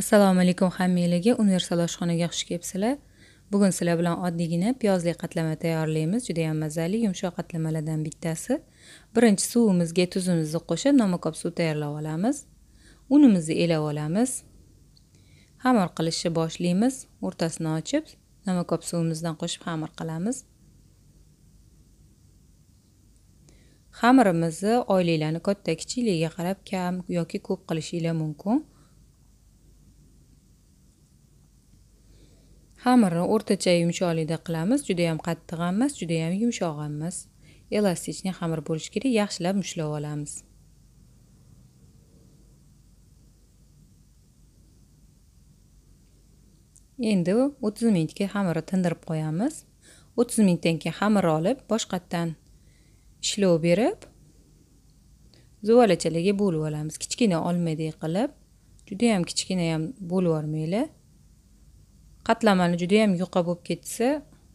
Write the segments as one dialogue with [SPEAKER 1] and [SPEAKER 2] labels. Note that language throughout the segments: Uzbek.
[SPEAKER 1] assalomu alaykum hammanglarga universal oshxonaga xush kelibsizlar bugun sizlar bilan oddiygina piyozli qatlama tayyorlaymiz juda yam mazali yumshoq qatlamalardan bittasi birinchi suvimizga tuzimizni qo'shib nomakob suv tayyorlab olamiz unimizni elab olamiz xamir qilishni boshlaymiz o'rtasini ochib nomakob suvimizdan qo'shib xamir qilamiz xamirimizni oilanglarni katta kichikligiga qarab kam yoki ko'p qilishinglar mumkin xamirni o'rtacha yumshoqlikda qilamiz juda ham qattiq emas juda ham yumshoq emas elastichni xamir bo'lish kerak yaxshilab mushlab olamiz endi 30 minutga xamirni tindirib qo'yamiz 30 minutdan keyin xamirni olib boshqatdan ishlov berib zuvalachalarga bo'lib olamiz kichkina olmadek qilib juda ham kichkina ham bo'lib yubormanglar qatlamani juda ham yuqa bo'lib ketsa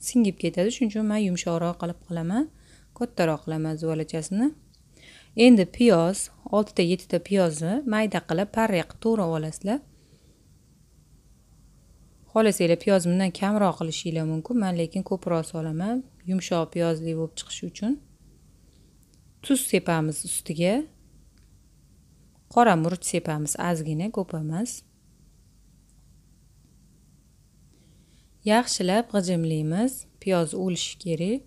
[SPEAKER 1] singib ketadi shuning uchun man yumshoqroq qilib qilaman kattaroq qilaman zuvalachasini endi piyoz oltita yettita piyozni mayda qilib parra qilib to'g'rab olasizlar xohlasanglar piyozni bundan kamroq qilishinglar mumkin man lekin ko'proq solaman yumshoq piyozli bo'lib chiqishi uchun tuz sepamiz ustiga qora murch sepamiz ozgina ko'p emas yaxshilab g'ijimlaymiz piyoz o'lishi kerak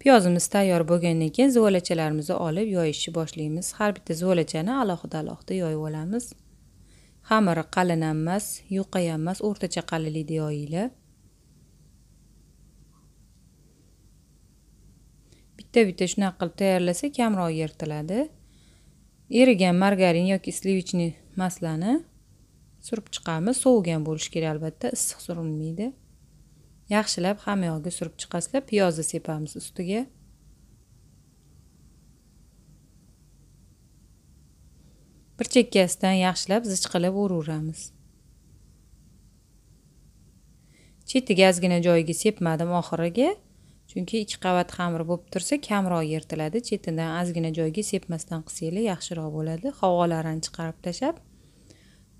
[SPEAKER 1] piyozimiz tayyor bo'lgandan keyin zuvalachalarimizni olib yoyishni boshlaymiz har bitta zuvalachani alohida alohida yoyib olamiz xamiri qalin emas yupqa emas o'rtacha qalinlikda yoyinglar bitta bitta shunaqa qilib tayyorlasa kamroq yirtiladi erigan margarin yoki slivechniy maslani surib chiqamiz sovigan bo'lishi kerak albatta issiq surilmaydi yaxshilab hamma yog'iga surib chiqasizlar piyozni sepamiz ustiga bir chekkasidan yaxshilab zich qilib uraveramiz chetiga ozgina joyiga sepmadim oxiriga chunki ikki qavat xamir bo'lib tursa kamroq yirtiladi chetidan ozgina joyga sepmasdan qilsanglar yaxshiroq bo'ladi havolarini chiqarib tashlab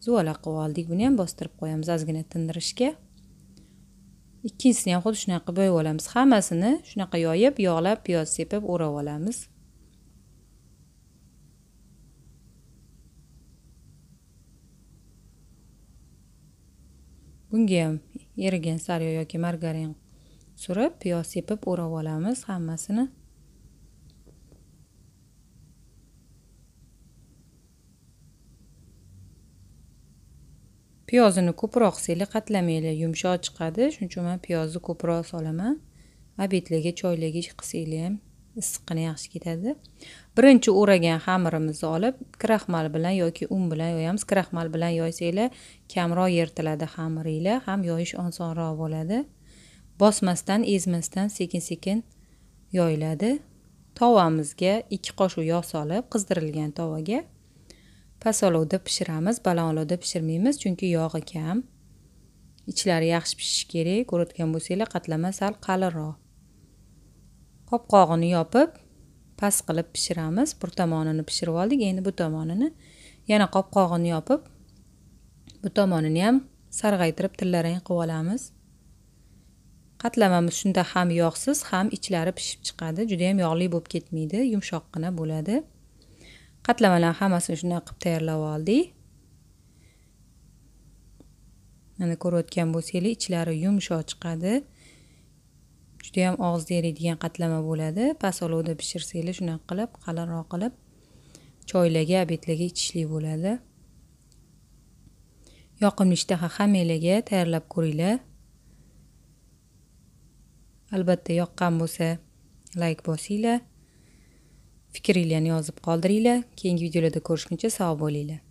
[SPEAKER 1] zuvala qilib oldik buni ham bostirib qo'yamiz ozgina tindirishga ikkinchisini ham xuddi shunaqa bo'yib olamiz hammasini shunaqa yoyib yog'lab piyoz sepib o'rab olamiz bunga ham erigan saryo yoki margarin surib piyoz sepib o'rab olamiz hammasini piyozini ko'proq seli qatlamayli yumshoq chiqadi shuning uchun men piyozni ko'proq solaman obedlarga choylarga qilsanglar ham issiqqina yaxshi ketadi birinchi o'ragan xamirimizni olib kraxmal bilan yoki un bilan yoyamiz kraxmal bilan yoysanglar kamroq yirtiladi xamiringlar ham yoyish osonroq bo'ladi bosmasdan ezmasdan sekin sekin yoyiladi tovamizga ikki qoshiq yog' solib qizdirilgan tovaga past olovda pishiramiz baland olovda pishirmaymiz chunki yog'i kam ichlari yaxshi pishishi kerak ko'rayotgan bo'lsanglar qatlama sal qalinroq qopqog'ini yopib past qilib pishiramiz bir tomonini pishirib oldik endi bu tomonini yana qopqog'ini yopib bu tomonini ham sarg'aytirib tillarang qilib olamiz qatlamamiz shunda ham yog'siz ham ichlari pishib chiqadi juda yam yog'li bo'lib ketmaydi yumshoqqina bo'ladi qatlamalar hammasini shunday qilib tayyorlab oldik mana ko'rayotgan bo'lsanglar ichlari yumshoq chiqadi juda yam og'izda eriydigan qatlama bo'ladi past olovda pishirsanglar shunaqa qilib qalinroq qilib choylarga obedlarga ichishlik bo'ladi yoqimli ishtaha hammanglarga tayyorlab ko'ringlar albatta yoqqan bo'lsa layk bosinglar fikringlarni yozib qoldiringlar keyingi videolarda ko'rishguncha sog' bo'linglar